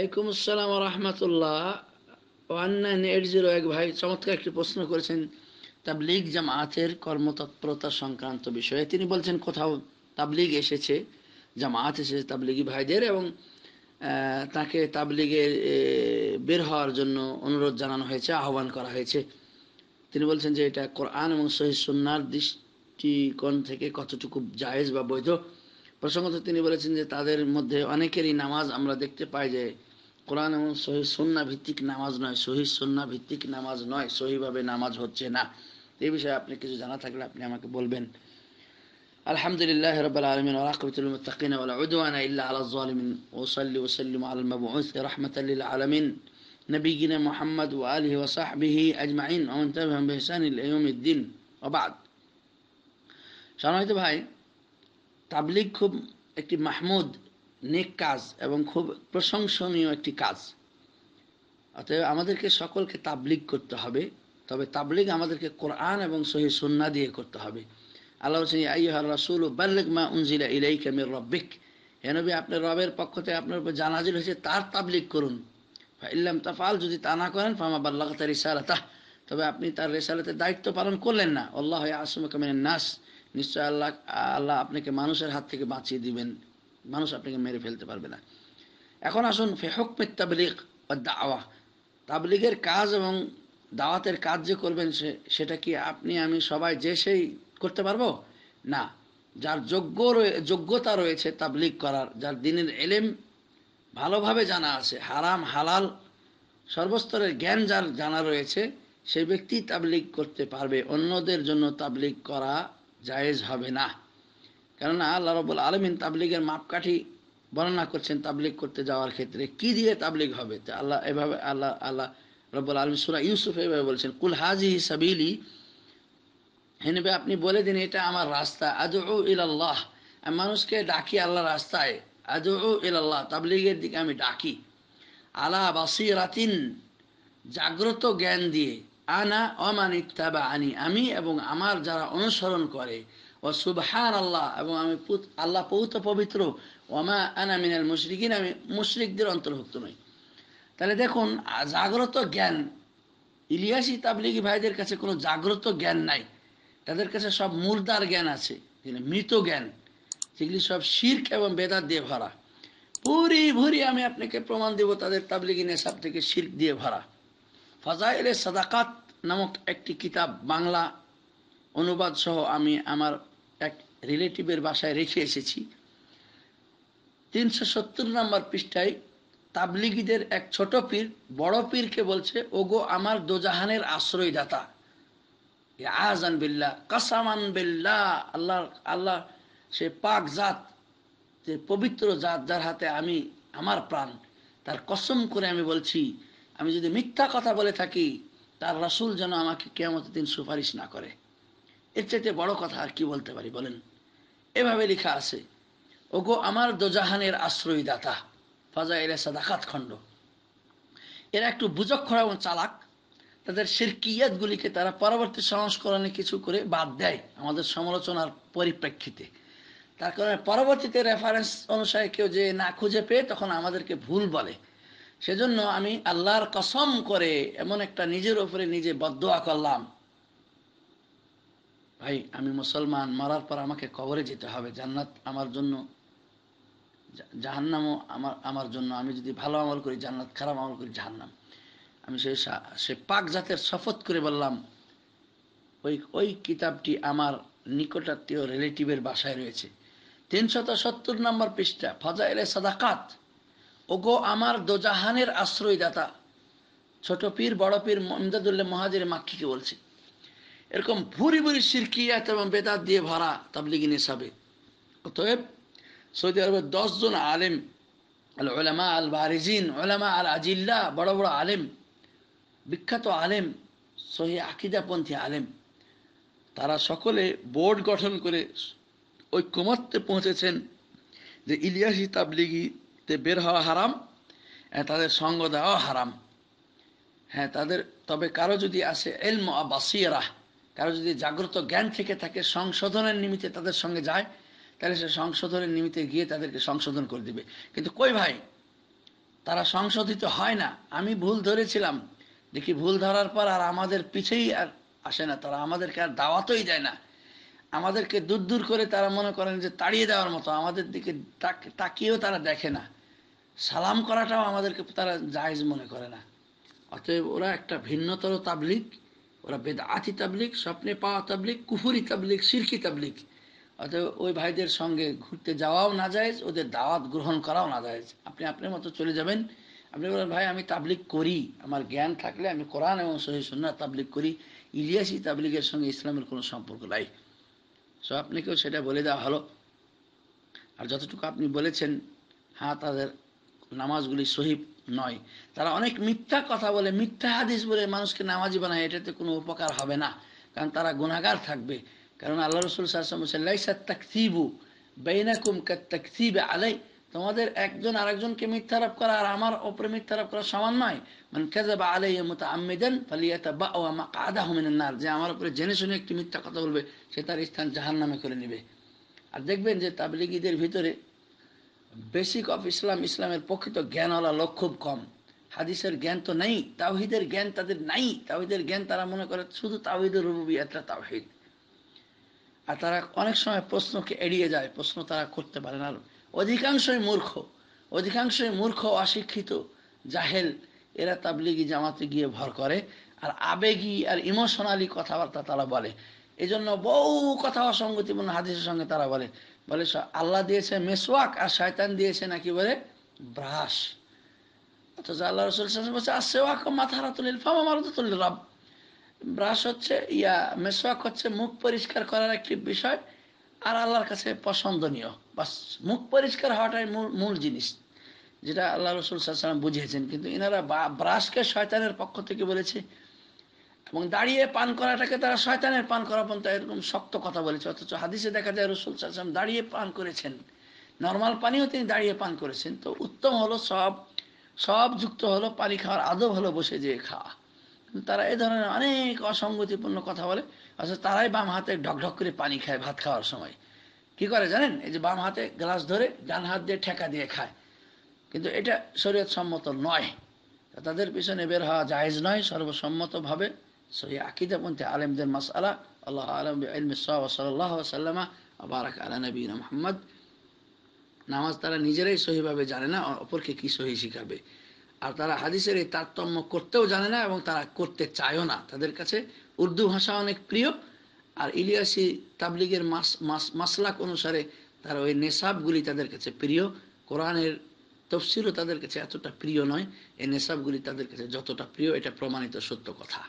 আলাইকুম আসসালাম রহমতুল্লাহ ওয়ান্নাইন eight zero এক ভাই চমৎকার একটি প্রশ্ন করেছেন তাবলিগ জামাতের কর্মতৎপরতা সংক্রান্ত বিষয়ে তিনি বলছেন কোথাও তাবলিগ এসেছে জামাত এসেছে তাবলিগি ভাইদের এবং তাকে তাবলিগে বের হওয়ার জন্য অনুরোধ জানানো হয়েছে আহ্বান করা হয়েছে তিনি বলছেন যে এটা কোরআন এবং শহীদ সন্ন্যার দৃষ্টিকোণ থেকে কতটুকু জায়েজ বা বৈধ প্রসঙ্গত তিনি বলেছেন যে তাদের মধ্যে অনেকেরই নামাজ আমরা দেখতে পাই যে কোরআন এবং সহি সন্না ভিত্তিক নামাজ নয় সহি সন্না ভিত্তিক নামাজ নয় সহিভাবে নামাজ হচ্ছে না এই বিষয়ে আপনি কিছু জানা থাকলে আপনি আমাকে বলবেন الحمد لله رب العالمين والعاقبة للمتقين ولا عدوان إلا على الظالمين وصلي وسلم على المبعوث رحمة للعالمين نبينا محمد وآله وصحبه أجمعين ومن تبعهم بإحسان إلى يوم الدين وبعد ভাই তাবলিগ খুব একটি মাহমুদ নেক কাজ এবং খুব প্রশংসনীয় একটি কাজ অতএব আমাদেরকে সকলকে তাবলিগ করতে হবে তবে তাবলিগ আমাদেরকে কোরআন এবং সহি সন্না দিয়ে করতে হবে আল্লাহ হোসেন রাসুল মা উনজিলা ইলাই কামির রব্বিক হেনবি আপনার রবের পক্ষ থেকে আপনার উপর জানাজিল হয়েছে তার তাবলিগ করুন ইল্লাম তাফাল যদি তা না করেন ফামা বাল্লাহ তার তবে আপনি তার রেসালাতে দায়িত্ব পালন করলেন না আল্লাহ আসম কামিন নাস নিশ্চয় আল্লাহ আল্লাহ আপনাকে মানুষের হাত থেকে বাঁচিয়ে দিবেন মানুষ আপনাকে মেরে ফেলতে পারবে না এখন আসুন ফেহকমে তাবলিক দাওয়া তাবলিগের কাজ এবং দাওয়াতের কাজ যে করবেন সে সেটা কি আপনি আমি সবাই যে সেই করতে পারবো না যার যোগ্য যোগ্যতা রয়েছে তাবলিগ করার যার দিনের এলেম ভালোভাবে জানা আছে হারাম হালাল সর্বস্তরের জ্ঞান যার জানা রয়েছে সে ব্যক্তি তাবলিগ করতে পারবে অন্যদের জন্য তাবলিগ করা জায়েজ হবে না কেননা আল্লাহ রবুল আলমিন তাবলিগের মাপকাঠি বর্ণনা করছেন তাবলিগ করতে যাওয়ার ক্ষেত্রে কি দিয়ে তাবলিগ হবে তা আল্লাহ এভাবে আল্লাহ আল্লাহ রব্বুল আলম সুরা ইউসুফ এভাবে বলছেন কুল হাজি সাবিলি হেনবে আপনি বলে দিন এটা আমার রাস্তা আজ ও ইলাল্লাহ মানুষকে ডাকি আল্লাহ রাস্তায় আজ ও ইলাল্লাহ তাবলিগের দিকে আমি ডাকি আলা রাতিন জাগ্রত জ্ঞান দিয়ে আনা অমানিক তাবা আনি আমি এবং আমার যারা অনুসরণ করে ও সুবহান আল্লাহ এবং আমি আল্লাহ পৌত পবিত্র ওমা আনা মিনাল মুশরিকিন আমি মুশরিকদের অন্তর্ভুক্ত নই তাহলে দেখুন জাগ্রত জ্ঞান ইলিয়াসি তাবলিগি ভাইদের কাছে কোনো জাগ্রত জ্ঞান নাই তাদের কাছে সব মুর্দার জ্ঞান আছে মৃত জ্ঞান সেগুলি সব শির্ক এবং বেদাত দিয়ে ভরা পুরি ভরি আমি আপনাকে প্রমাণ দেব তাদের তাবলিগি নেশাব থেকে শির্ক দিয়ে ভরা ফাজাইলে সাদাকাত নামক একটি কিতাব বাংলা অনুবাদ সহ আমি আমার রিলেটিভের বাসায় রেখে এসেছি তিনশো সত্তর নম্বর পৃষ্ঠায় তাবলিগিদের এক ছোট পীর বড় পীরকে বলছে ওগো আমার দোজাহানের আশ্রয়দাতা আজান বিল্লা কাসামান বিল্লা আল্লাহ আল্লাহ সে পাক জাত যে পবিত্র জাত যার হাতে আমি আমার প্রাণ তার কসম করে আমি বলছি আমি যদি মিথ্যা কথা বলে থাকি তার রাসুল যেন আমাকে কেমন দিন সুপারিশ না করে এর চাইতে বড় কথা আর কি বলতে পারি বলেন এভাবে লেখা আছে ওগো আমার দোজাহানের আশ্রয়দাতা ফাজা এর সাদাকাত খণ্ড এরা একটু বুজক্ষরা এবং চালাক তাদের শিরকিয়াতগুলিকে তারা পরবর্তী সংস্করণে কিছু করে বাদ দেয় আমাদের সমালোচনার পরিপ্রেক্ষিতে তার কারণে পরবর্তীতে রেফারেন্স অনুসারে কেউ যে না খুঁজে পেয়ে তখন আমাদেরকে ভুল বলে সেজন্য আমি আল্লাহর কসম করে এমন একটা নিজের ওপরে নিজে বদ্ধ করলাম ভাই আমি মুসলমান মারার পর আমাকে কবরে যেতে হবে জান্নাত আমার জন্য জাহান্নামও আমার আমার জন্য আমি যদি ভালো আমল করি জান্নাত খারাপ আমল করি জাহান্নাম আমি সেই সে পাক জাতের শপথ করে বললাম ওই ওই কিতাবটি আমার নিকটাত্মীয় রিলেটিভের বাসায় রয়েছে তিনশত সত্তর নম্বর পৃষ্ঠা ফজাইলে সাদাকাত ওগো আমার দোজাহানের আশ্রয়দাতা ছোট পীর বড় পীর মমদাদুল্লাহ মহাজের মাক্ষীকে বলছে এরকম ভুরি ভুরি সিরকিয়াত এবং বেদাত দিয়ে ভরা তাবলিগি নিসাবে অতএব সৌদি আরবের দশজন আলেম আল ওলামা আল বারিজিন ওলামা আল আজিল্লা বড় বড় আলেম বিখ্যাত আলেম সহি আকিদাপন্থী আলেম তারা সকলে বোর্ড গঠন করে ঐক্যমত্যে পৌঁছেছেন যে ইলিয়াসি তাবলিগিতে বের হওয়া হারাম হ্যাঁ, তাদের সঙ্গ দেওয়া হারাম হ্যাঁ তাদের তবে কারো যদি আসে এলম আবাসিয়ারা কারো যদি জাগ্রত জ্ঞান থেকে থাকে সংশোধনের নিমিত্তে তাদের সঙ্গে যায় তাহলে সে সংশোধনের নিমিত্তে গিয়ে তাদেরকে সংশোধন করে দিবে কিন্তু কই ভাই তারা সংশোধিত হয় না আমি ভুল ধরেছিলাম দেখি ভুল ধরার পর আর আমাদের পিছেই আর আসে না তারা আমাদেরকে আর দাওয়াতই দেয় না আমাদেরকে দূর দূর করে তারা মনে করেন যে তাড়িয়ে দেওয়ার মতো আমাদের দিকে তাকিয়েও তারা দেখে না সালাম করাটাও আমাদেরকে তারা জায়জ মনে করে না অতএব ওরা একটা ভিন্নতর তাবলিক ওরা বেদাতি তাবলিক স্বপ্নে পাওয়া তাবলিক কুফুরি তাবলিক সিরকি তাবলিক অতএব ওই ভাইদের সঙ্গে ঘুরতে যাওয়াও না যায় ওদের দাওয়াত গ্রহণ করাও না যায় আপনি আপনার মতো চলে যাবেন আপনি বলেন ভাই আমি তাবলিক করি আমার জ্ঞান থাকলে আমি কোরআন এবং সহি সন্না তাবলিক করি ইলিয়াসি তাবলিকের সঙ্গে ইসলামের কোনো সম্পর্ক নাই সো আপনাকেও সেটা বলে দেওয়া হলো আর যতটুকু আপনি বলেছেন হ্যাঁ তাদের নামাজগুলি সহিব নয় তারা অনেক মিথ্যা কথা বলে মিথ্যা হাদিস বলে মানুষকে নামাজি বানায় এটাতে কোনো উপকার হবে না কারণ তারা গুণাগার থাকবে কারণ আল্লাহ রসুল সাহসাম তাকসিবু বেইনাকুম তাকসিব আলাই তোমাদের একজন আরেকজনকে মিথ্যারোপ করা আর আমার ওপরে মিথ্যারোপ করা সমান নয় মানে বা আলাই মতো আম্মেদান ফালিয়াতা বা ও আমা কাদা নার যে আমার উপরে জেনে শুনে একটি মিথ্যা কথা বলবে সে তার স্থান জাহান নামে করে নেবে আর দেখবেন যে তাবলিগীদের ভিতরে বেসিক অফ ইসলাম ইসলামের পক্ষে প্রকৃত জ্ঞানওয়ালা লোক খুব কম হাদিসের জ্ঞান তো নেই তাওহিদের জ্ঞান তাদের নাই তাওহিদের জ্ঞান তারা মনে করে শুধু তাওহিদের রুবিয়াতটা তাওহিদ আর তারা অনেক সময় প্রশ্নকে এড়িয়ে যায় প্রশ্ন তারা করতে পারে না অধিকাংশই মূর্খ অধিকাংশই মূর্খ অশিক্ষিত জাহেল এরা তাবলিগি জামাতে গিয়ে ভর করে আর আবেগী আর ইমোশনালি কথাবার্তা তারা বলে এজন্য বহু কথা অসঙ্গতিপূর্ণ হাদিসের সঙ্গে তারা বলে বলে আল্লাহ দিয়েছে মেসওয়াক আর শয়তান দিয়েছে নাকি বলে ব্রাশ অথচ আল্লাহ রসুল বলছে আর সেওয়াক তুলিল ফামা তুলিল রব ব্রাশ হচ্ছে ইয়া মেসওয়াক হচ্ছে মুখ পরিষ্কার করার একটি বিষয় আর আল্লাহর কাছে পছন্দনীয় বাস মুখ পরিষ্কার হওয়াটাই মূল জিনিস যেটা আল্লাহ রসুল সাল্লাম বুঝিয়েছেন কিন্তু এনারা ব্রাশকে শয়তানের পক্ষ থেকে বলেছে এবং দাঁড়িয়ে পান করাটাকে তারা শয়তানের পান করা পর্যন্ত এরকম শক্ত কথা বলেছে অথচ হাদিসে দেখা যায় রসুল সাহসাম দাঁড়িয়ে পান করেছেন নর্মাল পানিও তিনি দাঁড়িয়ে পান করেছেন তো উত্তম হলো সব সব যুক্ত হলো পানি খাওয়ার আদব হলো বসে যেয়ে খাওয়া তারা এ ধরনের অনেক অসঙ্গতিপূর্ণ কথা বলে অথচ তারাই বাম হাতে ঢকঢক করে পানি খায় ভাত খাওয়ার সময় কি করে জানেন এই যে বাম হাতে গ্লাস ধরে ডান হাত দিয়ে ঠেকা দিয়ে খায় কিন্তু এটা শরীয়ত সম্মত নয় তাদের পিছনে বের হওয়া জায়েজ নয় সর্বসম্মতভাবে সহি আকিদা মধ্যে আলেমদের মাসালা আল্লাহ আলম আলম সাল্লাহ সাল্লামা বারাক আলা নবীন মোহাম্মদ নামাজ তারা নিজেরাই সহিভাবে জানে না অপরকে কি সহি শিখাবে আর তারা হাদিসের এই তারতম্য করতেও জানে না এবং তারা করতে চায়ও না তাদের কাছে উর্দু ভাষা অনেক প্রিয় আর ইলিয়াসি তাবলিগের মাস মাসলাক অনুসারে তারা ওই নেশাবগুলি তাদের কাছে প্রিয় কোরআনের তফসিলও তাদের কাছে এতটা প্রিয় নয় এই নেশাবগুলি তাদের কাছে যতটা প্রিয় এটা প্রমাণিত সত্য কথা